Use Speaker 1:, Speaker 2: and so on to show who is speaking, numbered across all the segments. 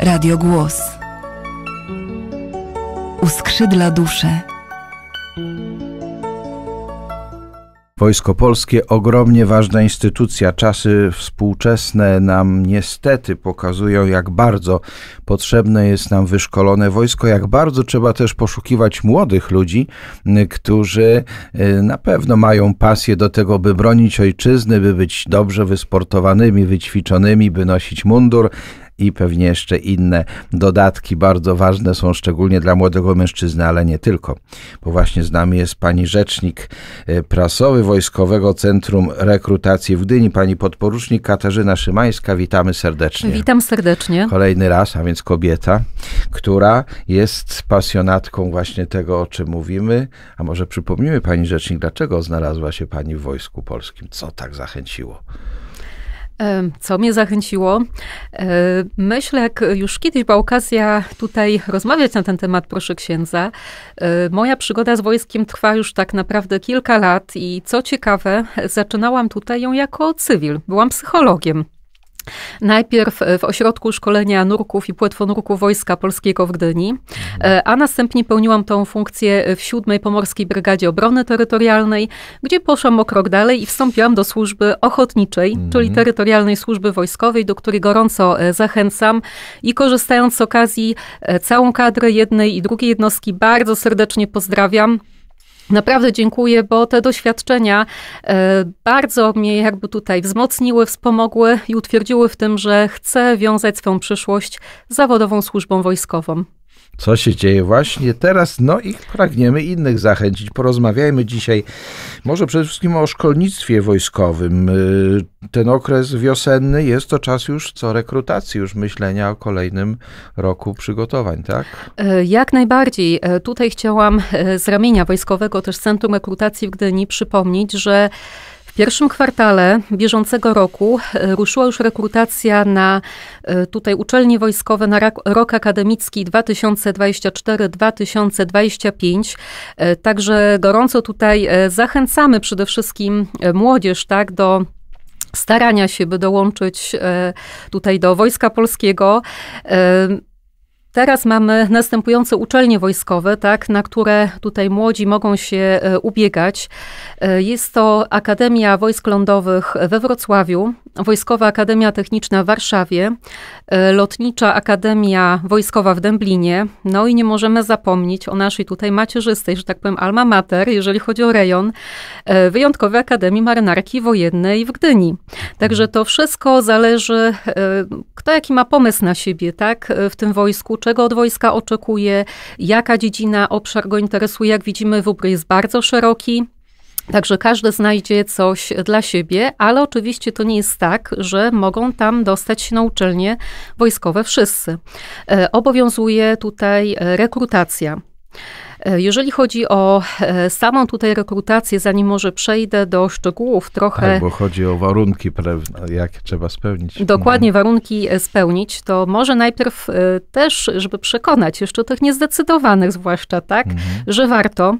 Speaker 1: Radio Głos uskrzydla duszę.
Speaker 2: Wojsko Polskie ogromnie ważna instytucja. Czasy współczesne nam niestety pokazują, jak bardzo potrzebne jest nam wyszkolone wojsko, jak bardzo trzeba też poszukiwać młodych ludzi, y, którzy y, na pewno mają pasję do tego, by bronić ojczyzny, by być dobrze wysportowanymi, wyćwiczonymi, by nosić mundur, i pewnie jeszcze inne dodatki bardzo ważne są szczególnie dla młodego mężczyzny, ale nie tylko. Bo właśnie z nami jest pani rzecznik e, prasowy Wojskowego Centrum Rekrutacji w Gdyni, pani podporucznik Katarzyna Szymańska. Witamy serdecznie. Witam
Speaker 1: serdecznie.
Speaker 2: Kolejny raz, a więc kobieta, która jest pasjonatką właśnie tego, o czym mówimy. A może przypomnimy pani rzecznik, dlaczego znalazła się pani w Wojsku Polskim? Co tak zachęciło?
Speaker 1: Co mnie zachęciło? Myślę, jak już kiedyś była okazja tutaj rozmawiać na ten temat, proszę księdza. Moja przygoda z wojskiem trwa już tak naprawdę kilka lat i co ciekawe, zaczynałam tutaj ją jako cywil. Byłam psychologiem. Najpierw e, w ośrodku szkolenia nurków i płetwonurków Wojska Polskiego w Gdyni, e, a następnie pełniłam tą funkcję w 7 Pomorskiej Brygadzie Obrony Terytorialnej, gdzie poszłam o krok dalej i wstąpiłam do służby ochotniczej, mm. czyli Terytorialnej Służby Wojskowej, do której gorąco e, zachęcam i korzystając z okazji całą kadrę jednej i drugiej jednostki bardzo serdecznie pozdrawiam. Naprawdę dziękuję, bo te doświadczenia e, bardzo mnie jakby tutaj wzmocniły, wspomogły i utwierdziły w tym, że chcę wiązać swoją przyszłość z zawodową służbą wojskową
Speaker 2: co się dzieje właśnie teraz. No i pragniemy innych zachęcić. Porozmawiajmy dzisiaj może przede wszystkim o szkolnictwie wojskowym. Y, ten okres wiosenny jest to czas już co rekrutacji, już myślenia o kolejnym roku przygotowań, tak?
Speaker 1: Y, jak najbardziej. Y, tutaj chciałam z ramienia Wojskowego też Centrum Rekrutacji w Gdyni przypomnieć, że w pierwszym kwartale bieżącego roku e, ruszyła już rekrutacja na e, tutaj uczelnie wojskowe na rok akademicki 2024-2025. E, także gorąco tutaj zachęcamy przede wszystkim młodzież, tak, do starania się, by dołączyć tutaj do Wojska Polskiego. Teraz mamy następujące uczelnie wojskowe, tak, na które tutaj młodzi mogą się e, ubiegać. E, jest to Akademia Wojsk Lądowych we Wrocławiu, Wojskowa Akademia Techniczna w Warszawie, e, Lotnicza Akademia Wojskowa w Dęblinie. No i nie możemy zapomnieć o naszej tutaj macierzystej, że tak powiem, alma mater, jeżeli chodzi o rejon, e, Wyjątkowej Akademii Marynarki Wojennej w Gdyni. Także to wszystko zależy, e, kto jaki ma pomysł na siebie, tak, w tym wojsku, czego od wojska oczekuje, jaka dziedzina, obszar go interesuje. Jak widzimy, wybór jest bardzo szeroki. Także każdy znajdzie coś dla siebie, ale oczywiście to nie jest tak, że mogą tam dostać się na uczelnie wojskowe wszyscy. E, obowiązuje tutaj e, rekrutacja. E, jeżeli chodzi o samą tutaj rekrutację, zanim może przejdę do szczegółów trochę. Tak, bo
Speaker 2: chodzi o warunki jakie jak trzeba spełnić. Dokładnie
Speaker 1: mhm. warunki spełnić, to może najpierw też, żeby przekonać jeszcze tych niezdecydowanych zwłaszcza, tak, mhm. że warto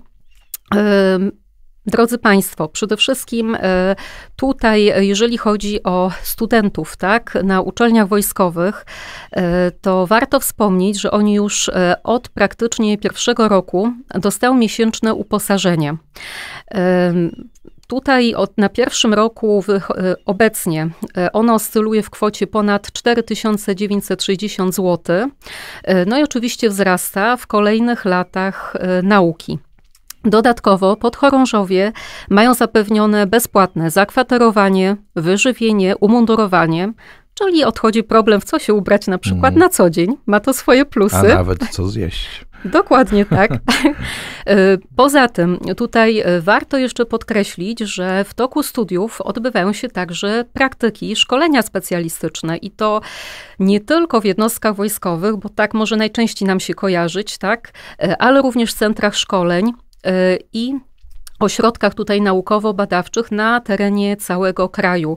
Speaker 1: Drodzy Państwo, przede wszystkim e, tutaj, e, jeżeli chodzi o studentów, tak, na uczelniach wojskowych, e, to warto wspomnieć, że oni już od praktycznie pierwszego roku dostają miesięczne uposażenie. Tutaj od, na pierwszym roku obecnie ono oscyluje w kwocie ponad 4960 zł. No i oczywiście wzrasta w kolejnych latach nauki. Dodatkowo podchorążowie mają zapewnione bezpłatne zakwaterowanie, wyżywienie, umundurowanie, czyli odchodzi problem, w co się ubrać na przykład mm. na co dzień. Ma to swoje plusy. A nawet
Speaker 2: co zjeść.
Speaker 1: Dokładnie tak. E, poza tym, tutaj e, warto jeszcze podkreślić, że w toku studiów odbywają się także praktyki, szkolenia specjalistyczne i to nie tylko w jednostkach wojskowych, bo tak może najczęściej nam się kojarzyć, tak, e, ale również w centrach szkoleń, Y, i ośrodkach tutaj naukowo-badawczych na terenie całego kraju.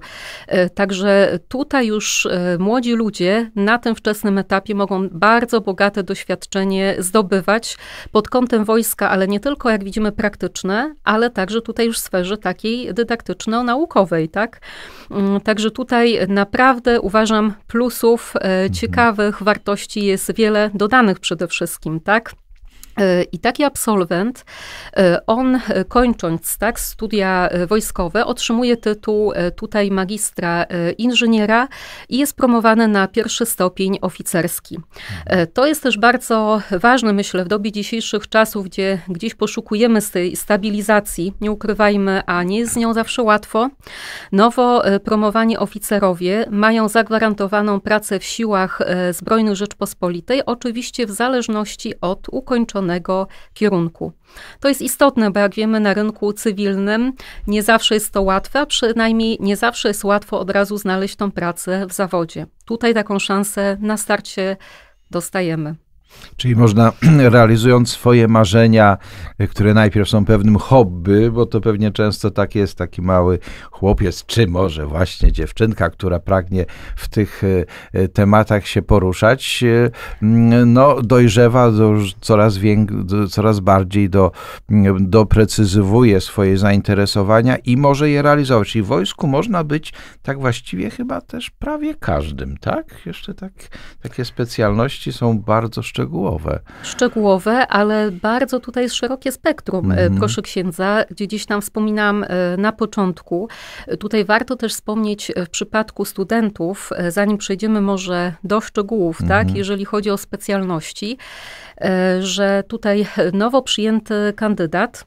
Speaker 1: Y, także tutaj już y, młodzi ludzie na tym wczesnym etapie mogą bardzo bogate doświadczenie zdobywać pod kątem wojska, ale nie tylko, jak widzimy, praktyczne, ale także tutaj już w sferze takiej dydaktyczno-naukowej, tak? Mm, także tutaj naprawdę uważam plusów mhm. ciekawych, wartości jest wiele dodanych przede wszystkim, tak? E, I taki absolwent, e, on e, kończąc tak, studia wojskowe, otrzymuje tytuł tutaj magistra inżyniera i jest promowany na pierwszy stopień oficerski. To jest też bardzo ważne, myślę, w dobie dzisiejszych czasów, gdzie gdzieś poszukujemy z tej stabilizacji, nie ukrywajmy, a nie jest z nią zawsze łatwo. Nowo promowani oficerowie mają zagwarantowaną pracę w siłach Zbrojnych Rzeczpospolitej, oczywiście w zależności od ukończonego kierunku. To jest istotne, bo jak wiemy, na rynku cywilnym nie zawsze jest to łatwe, a przynajmniej nie zawsze jest łatwo od razu znaleźć tą pracę w zawodzie. Tutaj taką szansę na starcie dostajemy.
Speaker 2: Czyli można, realizując swoje marzenia, y, które najpierw są pewnym hobby, bo to pewnie często tak jest, taki mały chłopiec, czy może właśnie dziewczynka, która pragnie w tych y, y, tematach się poruszać, mm, no, dojrzewa do, coraz, do, coraz bardziej do, mm, doprecyzowuje swoje zainteresowania i może je realizować. I w wojsku można być tak właściwie chyba też prawie każdym, tak? Jeszcze tak, takie specjalności są bardzo szczególne szczegółowe.
Speaker 1: Szczegółowe, ale bardzo tutaj jest szerokie spektrum, mm. proszę księdza, gdzieś tam wspominam e, na początku. Tutaj warto też wspomnieć e, w przypadku studentów, zanim przejdziemy może do szczegółów, mm. tak, mhm. jeżeli chodzi o specjalności, że tutaj nowo przyjęty kandydat,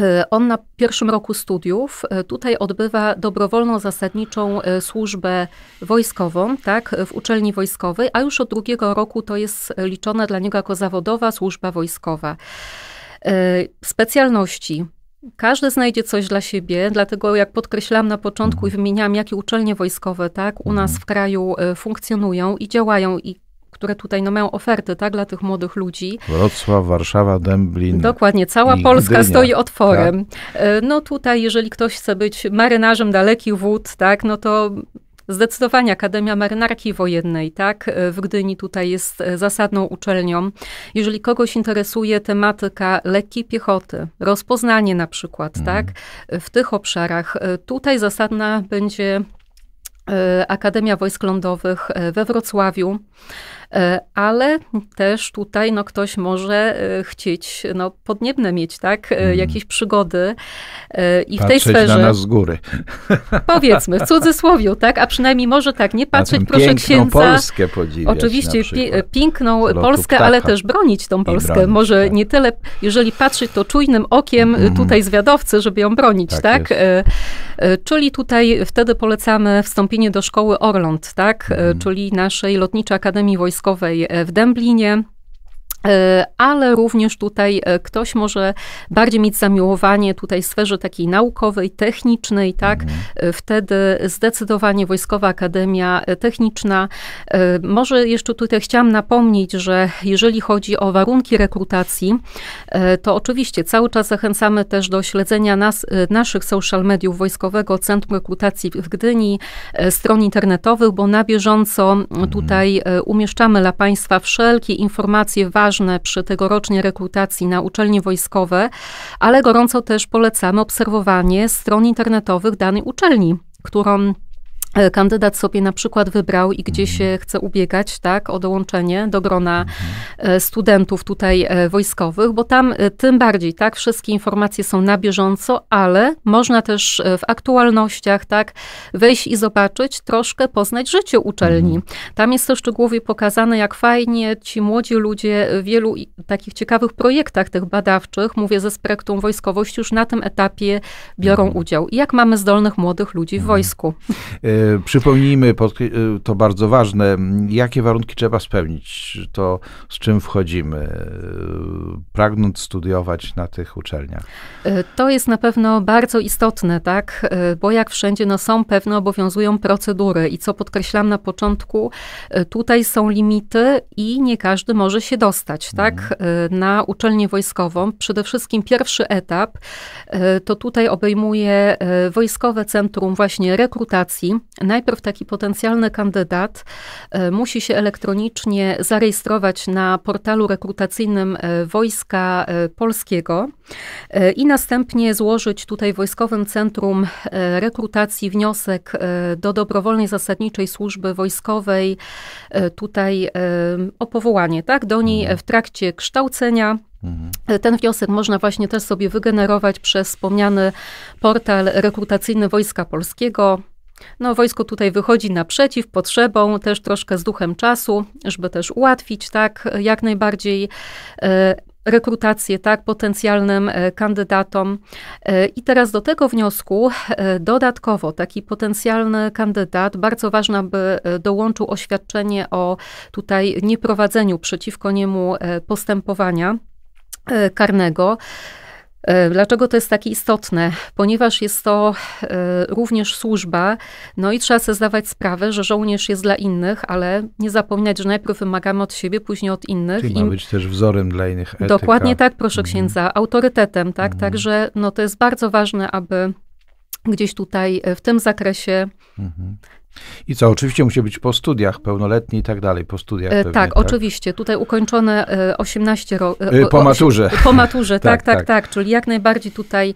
Speaker 1: E, on na pierwszym roku studiów e, tutaj odbywa dobrowolną zasadniczą e, służbę wojskową, tak, w uczelni wojskowej, a już od drugiego roku to jest liczona dla niego jako zawodowa służba wojskowa. Specjalności każdy znajdzie coś dla siebie, dlatego jak podkreślam na początku i mhm. wymieniam, jakie uczelnie wojskowe tak, u nas mhm. w kraju funkcjonują i działają, i które tutaj no, mają oferty tak, dla tych młodych ludzi.
Speaker 2: Wrocław, Warszawa, Dęblin. Dokładnie, cała Polska Gdynia. stoi otworem.
Speaker 1: Tak. E, no tutaj, jeżeli ktoś chce być marynarzem dalekich wód, tak, no to Zdecydowanie Akademia Marynarki Wojennej, tak, e, w Gdyni tutaj jest e, zasadną uczelnią. Jeżeli kogoś interesuje tematyka lekkiej piechoty, rozpoznanie na przykład, mhm. tak, w tych obszarach, tutaj zasadna będzie E, Akademia Wojsk Lądowych e, we Wrocławiu, e, ale też tutaj no, ktoś może chcieć no, podniebne mieć, tak? Mm. Jakieś przygody i patrzeć w tej sferze... na nas z góry. Powiedzmy, w cudzysłowie, tak? A przynajmniej może tak, nie patrzeć, proszę księdza... Polskę podziwiać Oczywiście, piękną Polskę, ptaka. ale też bronić tą Polskę. Bronić, może tak. nie tyle, jeżeli patrzeć to czujnym okiem mm. tutaj zwiadowcy, żeby ją bronić, tak? tak? E, czyli tutaj wtedy polecamy wstąpienie do szkoły Orląt, tak? E, mhm. Czyli naszej Lotniczej Akademii Wojskowej e, w Dęblinie. E, ale również tutaj e, ktoś może bardziej mieć zamiłowanie tutaj w sferze takiej naukowej, technicznej, tak? Mhm. E, wtedy zdecydowanie Wojskowa Akademia Techniczna. Może jeszcze tutaj chciałam napomnieć, że jeżeli chodzi o warunki rekrutacji, to oczywiście cały czas zachęcamy też do śledzenia nas, naszych social mediów Wojskowego Centrum Rekrutacji w Gdyni, stron internetowych, bo na bieżąco mhm. tutaj umieszczamy dla Państwa wszelkie informacje ważne, ważne przy tegorocznej rekrutacji na uczelnie wojskowe, ale gorąco też polecamy obserwowanie stron internetowych danej uczelni, którą E, kandydat sobie na przykład wybrał i gdzie mhm. się chce ubiegać, tak, o dołączenie do grona mhm. e, studentów tutaj e, wojskowych, bo tam tym bardziej, tak, wszystkie informacje są na bieżąco, ale można też w aktualnościach, tak, wejść i zobaczyć, troszkę poznać życie uczelni. Mhm. Tam jest to szczegółowo pokazane, jak fajnie ci młodzi ludzie w wielu takich ciekawych projektach tych badawczych, mówię ze spektrum wojskowość, już na tym etapie biorą udział. I jak mamy zdolnych młodych ludzi w wojsku.
Speaker 2: E, przypomnijmy, e, to bardzo ważne, jakie warunki trzeba spełnić, to z czym wchodzimy, e, pragnąc studiować na tych uczelniach.
Speaker 1: To jest na pewno bardzo istotne, tak? Bo jak wszędzie, no są pewne, obowiązują procedury i co podkreślam na początku, tutaj są limity i nie każdy może się dostać, mhm. tak? Na uczelnię wojskową. Przede wszystkim pierwszy etap to tutaj obejmuje Wojskowe Centrum właśnie Rekrutacji, Najpierw taki potencjalny kandydat e, musi się elektronicznie zarejestrować na portalu rekrutacyjnym e, Wojska e, Polskiego i następnie złożyć tutaj Wojskowym Centrum Rekrutacji wniosek do dobrowolnej zasadniczej służby wojskowej, tutaj o powołanie, tak, do niej mhm. w trakcie kształcenia. Mhm. Ten wniosek można właśnie też sobie wygenerować przez wspomniany portal rekrutacyjny Wojska Polskiego. No, wojsko tutaj wychodzi naprzeciw potrzebom, też troszkę z duchem czasu, żeby też ułatwić, tak, jak najbardziej e, rekrutację, tak, potencjalnym e, kandydatom. E, I teraz do tego wniosku dodatkowo taki potencjalny kandydat, bardzo ważne, by dołączył oświadczenie o tutaj nieprowadzeniu przeciwko niemu postępowania karnego. E, dlaczego to jest takie istotne? Ponieważ jest to e, również służba, no i trzeba sobie zdawać sprawę, że żołnierz jest dla innych, ale nie zapominać, że najpierw wymagamy od siebie, później od innych. Czyli ma być
Speaker 2: też wzorem dla innych. Etyka. Dokładnie tak,
Speaker 1: proszę mhm. księdza, mm. autorytetem, tak? Mm. Także no, to jest bardzo ważne, aby gdzieś tutaj e, w tym zakresie
Speaker 2: mhm. I co, oczywiście musi być po studiach, pełnoletni i tak dalej, po studiach. E, pewnie, tak, tak,
Speaker 1: oczywiście. Tutaj ukończone 18 e, rok. E, po maturze. Po tak, maturze, tak, tak, tak, tak, Czyli jak najbardziej tutaj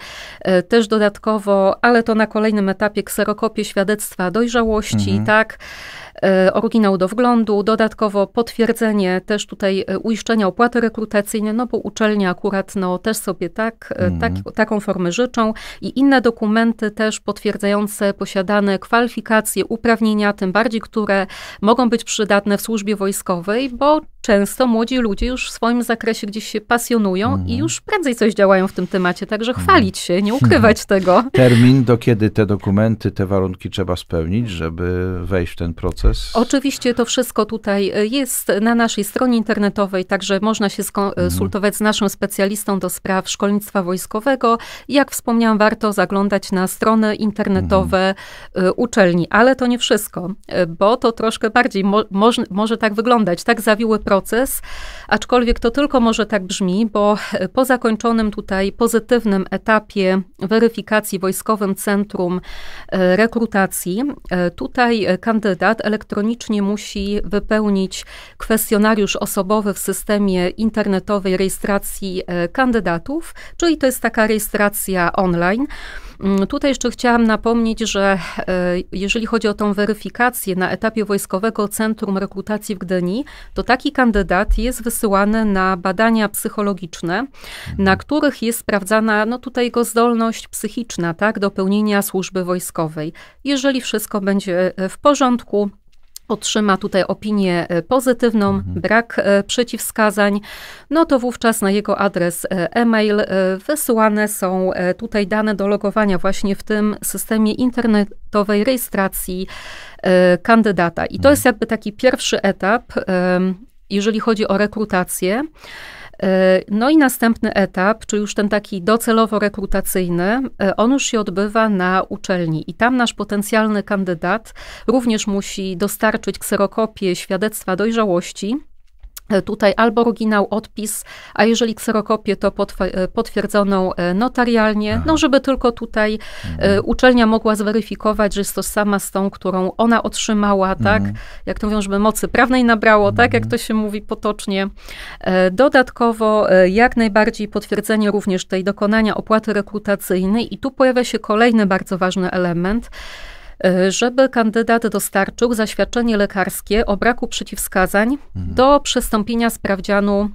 Speaker 1: też dodatkowo, ale to na kolejnym etapie kserokopie świadectwa dojrzałości, mhm. tak oryginał do wglądu, dodatkowo potwierdzenie też tutaj uiszczenia opłaty rekrutacyjnej, no bo uczelnie akurat no, też sobie tak, mm. tak, taką formę życzą i inne dokumenty też potwierdzające posiadane kwalifikacje, uprawnienia, uprawnienia, tym bardziej, które mogą być przydatne w służbie wojskowej, bo często młodzi ludzie już w swoim zakresie gdzieś się pasjonują mhm. i już prędzej coś działają w tym temacie. Także mhm. chwalić się, nie ukrywać mhm. tego.
Speaker 2: Termin, do kiedy te dokumenty, te warunki trzeba spełnić, żeby wejść w ten proces?
Speaker 1: Oczywiście to wszystko tutaj e, jest na naszej stronie internetowej, także można się skonsultować e, mhm. z naszym specjalistą do spraw szkolnictwa wojskowego. Jak wspomniałam, warto zaglądać na strony internetowe mhm. e, uczelni, ale to nie nie wszystko, e, bo to troszkę bardziej mo moż, może tak wyglądać. Tak zawiły proces, aczkolwiek to tylko może tak brzmi, bo e, po zakończonym tutaj pozytywnym etapie weryfikacji wojskowym Centrum e, Rekrutacji, tutaj kandydat elektronicznie musi wypełnić kwestionariusz osobowy w systemie internetowej rejestracji kandydatów, czyli to jest taka rejestracja online. Mm, tutaj jeszcze chciałam napomnieć, że e, jeżeli chodzi o tą weryfikację na etapie Wojskowego Centrum Rekrutacji w Gdyni, to taki kandydat jest wysyłany na badania psychologiczne, na mhm. których jest sprawdzana no tutaj jego zdolność psychiczna, tak, do pełnienia służby wojskowej. Jeżeli wszystko będzie e, w porządku, otrzyma tutaj opinię e, pozytywną, mhm. brak e, przeciwwskazań, no to wówczas na jego adres e, e-mail wysyłane są tutaj dane do logowania właśnie w tym systemie internetowej rejestracji kandydata. I to mhm. jest jakby taki pierwszy etap, jeżeli chodzi o rekrutację. E, no i następny etap, czy już ten taki docelowo rekrutacyjny, e, on już się odbywa na uczelni i tam nasz potencjalny kandydat również musi dostarczyć kserokopię świadectwa dojrzałości E, tutaj albo oryginał, odpis, a jeżeli kserokopię, to e, potwierdzoną e, notarialnie, no żeby tylko tutaj mhm. uczelnia mogła zweryfikować, że jest to sama z tą, którą ona otrzymała, tak? mhm. tak? Jak to mówią, żeby mocy prawnej nabrało, mhm. tak? Jak mhm. to się mówi potocznie. Dodatkowo jak najbardziej potwierdzenie również tej dokonania opłaty rekrutacyjnej i tu pojawia się kolejny bardzo ważny element, E, żeby kandydat dostarczył zaświadczenie lekarskie o braku przeciwwskazań mhm. do przystąpienia sprawdzianu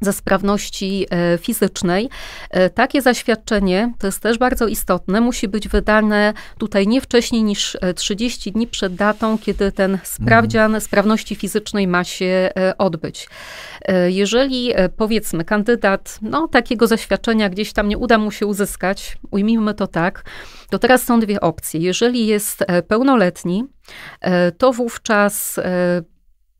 Speaker 1: ze sprawności e, fizycznej. E, takie zaświadczenie, to jest też bardzo istotne, musi być wydane tutaj nie wcześniej niż 30 e, dni przed datą, kiedy ten sprawdzian mhm. sprawności fizycznej ma się odbyć. Jeżeli powiedzmy kandydat no, takiego zaświadczenia gdzieś tam nie uda mu się uzyskać, ujmijmy to tak, to teraz są dwie opcje. Jeżeli jest pełnoletni, to wówczas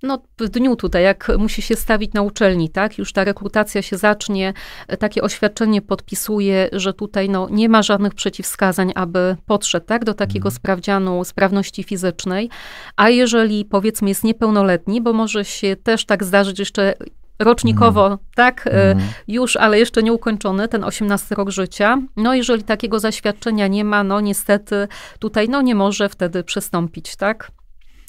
Speaker 1: no, w dniu tutaj, jak musi się stawić na uczelni, tak? Już ta rekrutacja się zacznie, takie oświadczenie podpisuje, że tutaj no, nie ma żadnych przeciwwskazań, aby podszedł tak, do takiego mhm. sprawdzianu sprawności fizycznej. A jeżeli powiedzmy jest niepełnoletni, bo może się też tak zdarzyć jeszcze rocznikowo, mhm. tak, y, mhm. już, ale jeszcze nie ukończony, ten 18 rok życia. No jeżeli takiego zaświadczenia nie ma, no niestety tutaj no nie może wtedy przystąpić, tak?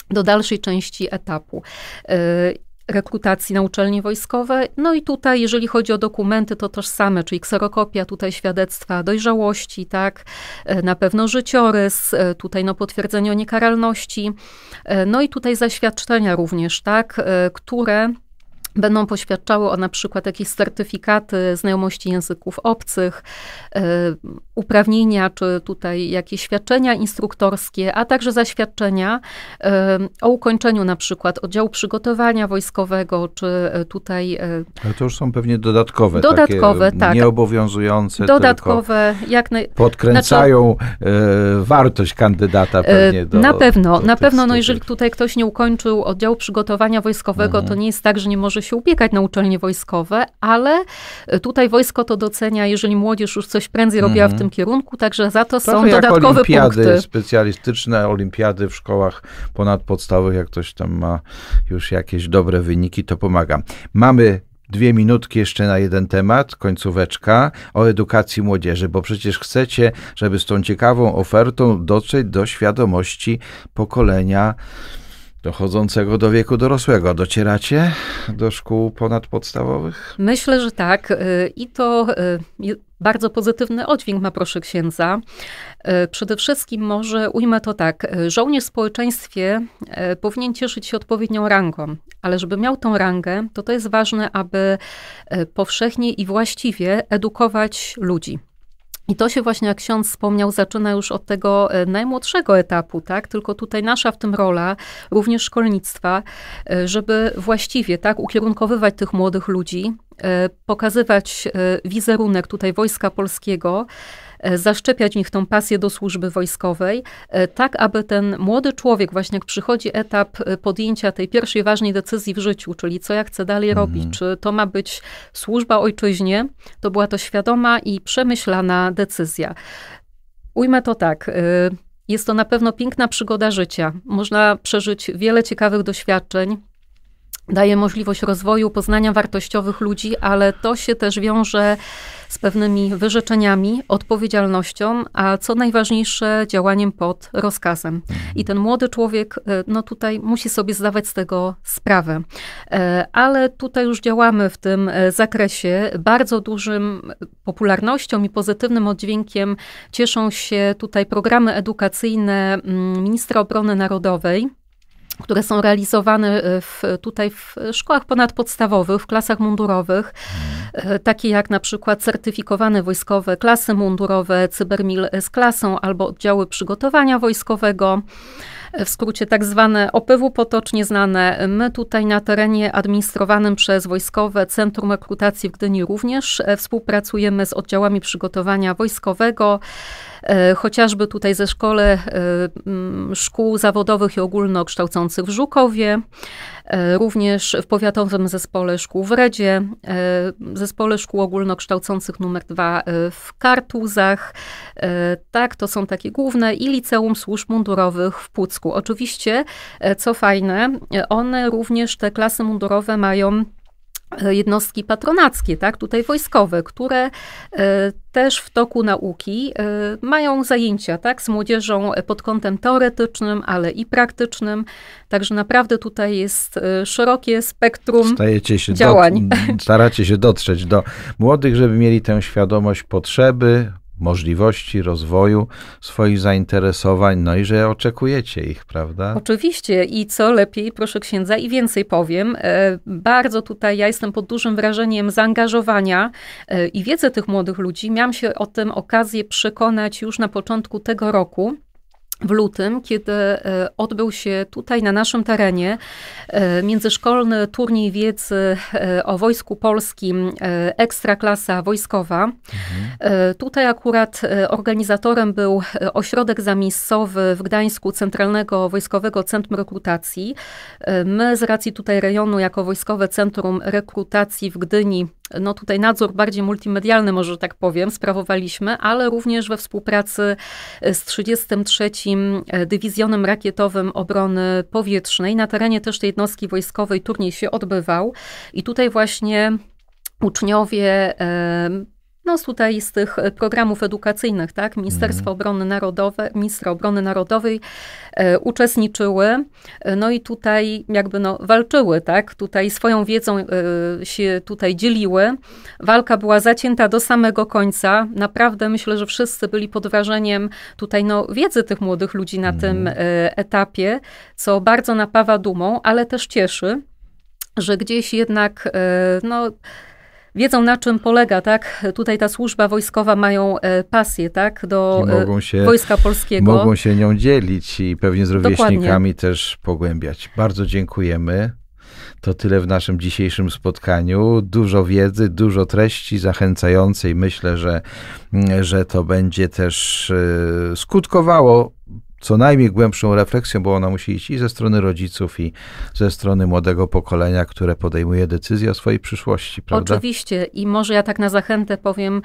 Speaker 1: do dalszej części etapu y, rekrutacji na uczelnie wojskowe. No i tutaj, jeżeli chodzi o dokumenty, to tożsame, czyli kserokopia, tutaj świadectwa dojrzałości, tak, y, na pewno życiorys, y, tutaj no potwierdzenie o niekaralności, no i tutaj zaświadczenia również, tak, które będą poświadczały o na przykład jakieś certyfikaty znajomości języków obcych, uprawnienia, czy tutaj jakieś świadczenia instruktorskie, a także zaświadczenia o ukończeniu na przykład oddziału przygotowania wojskowego, czy e, tutaj... E,
Speaker 2: ale to już są pewnie dodatkowe, dodatkowe takie tak. nieobowiązujące, dodatkowe,
Speaker 1: jak naj... podkręcają
Speaker 2: znaczy, e, wartość kandydata pewnie do, Na pewno, do na pewno, no
Speaker 1: jeżeli tutaj ktoś nie ukończył oddziału przygotowania wojskowego, mhm. to nie jest tak, że nie może się ubiegać na uczelnie wojskowe, ale tutaj wojsko to docenia, jeżeli młodzież już coś prędzej robiła mhm. w tym tym kierunku, także za to są jak dodatkowe olimpiady punkty.
Speaker 2: specjalistyczne, olimpiady w szkołach ponadpodstawowych, jak ktoś tam ma już jakieś dobre wyniki, to pomaga. Mamy dwie minutki jeszcze na jeden temat, końcóweczka, o edukacji młodzieży, bo przecież chcecie, żeby z tą ciekawą ofertą dotrzeć do świadomości pokolenia dochodzącego do wieku dorosłego. Docieracie do szkół ponadpodstawowych?
Speaker 1: Myślę, że tak. Y, I to y, bardzo pozytywny oddźwięk ma proszę księdza. E, przede wszystkim może ujmę to tak. E, żołnierz w społeczeństwie e, powinien cieszyć się odpowiednią rangą, ale żeby miał tą rangę, to to jest ważne, aby powszechnie i właściwie edukować ludzi. I to się właśnie, jak ksiądz wspomniał, zaczyna już od tego najmłodszego etapu, tak? Tylko tutaj nasza w tym rola, również szkolnictwa, żeby właściwie, tak, ukierunkowywać tych młodych ludzi, E, pokazywać e, wizerunek tutaj Wojska Polskiego, e, zaszczepiać w nich tą pasję do służby wojskowej, tak aby ten młody człowiek, właśnie jak przychodzi etap podjęcia tej pierwszej ważnej decyzji w życiu, czyli co ja chcę dalej mhm. robić, czy to ma być służba ojczyźnie, to była to świadoma i przemyślana decyzja. Ujmę to tak. Jest to na pewno piękna przygoda życia. Można przeżyć wiele ciekawych doświadczeń, daje możliwość rozwoju, poznania wartościowych ludzi, ale to się też wiąże z pewnymi wyrzeczeniami, odpowiedzialnością, a co najważniejsze, działaniem pod rozkazem. I ten młody człowiek, e, no tutaj musi sobie zdawać z tego sprawę. E, ale tutaj już działamy w tym e, zakresie. Bardzo dużym popularnością i pozytywnym oddźwiękiem cieszą się tutaj programy edukacyjne mm, ministra obrony narodowej które są realizowane e, w, tutaj w szkołach ponadpodstawowych, w klasach mundurowych, mhm. e, takie jak na przykład certyfikowane wojskowe klasy mundurowe, cybermil z klasą albo oddziały przygotowania wojskowego w skrócie tak zwane OPW potocznie znane. My tutaj na terenie administrowanym przez Wojskowe Centrum Rekrutacji w Gdyni również e, współpracujemy z oddziałami przygotowania wojskowego, e, chociażby tutaj ze szkole e, szkół zawodowych i ogólnokształcących w Żukowie. E, również w powiatowym zespole szkół w Redzie, e, zespole szkół ogólnokształcących numer dwa e, w Kartuzach. Tak, to są takie główne i liceum służb mundurowych w Pucku. Oczywiście, co fajne, one również te klasy mundurowe mają E, jednostki patronackie, tak, tutaj wojskowe, które e, też w toku nauki e, mają zajęcia tak, z młodzieżą pod kątem teoretycznym, ale i praktycznym. Także naprawdę tutaj jest szerokie spektrum Stajecie się działań. Do,
Speaker 2: staracie się dotrzeć do młodych, żeby mieli tę świadomość potrzeby, możliwości rozwoju swoich zainteresowań, no i że oczekujecie ich, prawda?
Speaker 1: Oczywiście i co lepiej, proszę księdza, i więcej powiem. E, bardzo tutaj ja jestem pod dużym wrażeniem zaangażowania e, i wiedzy tych młodych ludzi. Miałam się o tym okazję przekonać już na początku tego roku w lutym, kiedy e, odbył się tutaj na naszym terenie e, międzyszkolny turniej wiedzy e, o Wojsku Polskim Ekstraklasa Wojskowa. Mhm. Tutaj akurat organizatorem był ośrodek zamiejscowy w Gdańsku Centralnego Wojskowego Centrum Rekrutacji. My z racji tutaj rejonu jako Wojskowe Centrum Rekrutacji w Gdyni no tutaj nadzór bardziej multimedialny, może tak powiem, sprawowaliśmy, ale również we współpracy z 33 Dywizjonem Rakietowym Obrony Powietrznej. Na terenie też tej jednostki wojskowej turniej się odbywał i tutaj właśnie uczniowie no tutaj z tych e, programów edukacyjnych, tak, Ministerstwa mhm. Obrony Narodowej, Ministra Obrony Narodowej e, uczestniczyły, e, no i tutaj jakby no, walczyły, tak, tutaj swoją wiedzą e, się tutaj dzieliły. Walka była zacięta do samego końca. Naprawdę myślę, że wszyscy byli pod wrażeniem tutaj no, wiedzy tych młodych ludzi na tym mhm. e, etapie, co bardzo napawa dumą, ale też cieszy, że gdzieś jednak e, no wiedzą na czym polega, tak? Tutaj ta służba wojskowa mają e, pasję, tak? Do e, się, Wojska Polskiego. Mogą
Speaker 2: się nią dzielić i pewnie z rówieśnikami Dokładnie. też pogłębiać. Bardzo dziękujemy. To tyle w naszym dzisiejszym spotkaniu. Dużo wiedzy, dużo treści zachęcającej. Myślę, że, mm, że to będzie też e, skutkowało co najmniej głębszą refleksją, bo ona musi iść i ze strony rodziców, i ze strony młodego pokolenia, które podejmuje decyzję o swojej przyszłości, prawda?
Speaker 1: Oczywiście. I może ja tak na zachętę powiem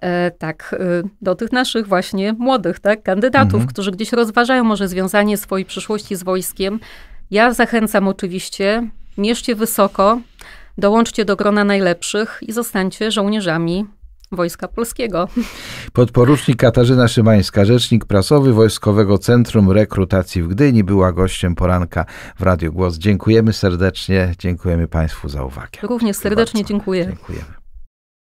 Speaker 1: e, tak e, do tych naszych właśnie młodych tak, kandydatów, mhm. którzy gdzieś rozważają może związanie swojej przyszłości z wojskiem. Ja zachęcam oczywiście, mieszcie wysoko, dołączcie do grona najlepszych i zostańcie żołnierzami Wojska Polskiego.
Speaker 2: Podporucznik Katarzyna Szymańska, rzecznik prasowy Wojskowego Centrum Rekrutacji w Gdyni, była gościem poranka w Radiu Głos. Dziękujemy serdecznie, dziękujemy Państwu za uwagę.
Speaker 1: Również serdecznie dziękuję.
Speaker 2: Dziękujemy.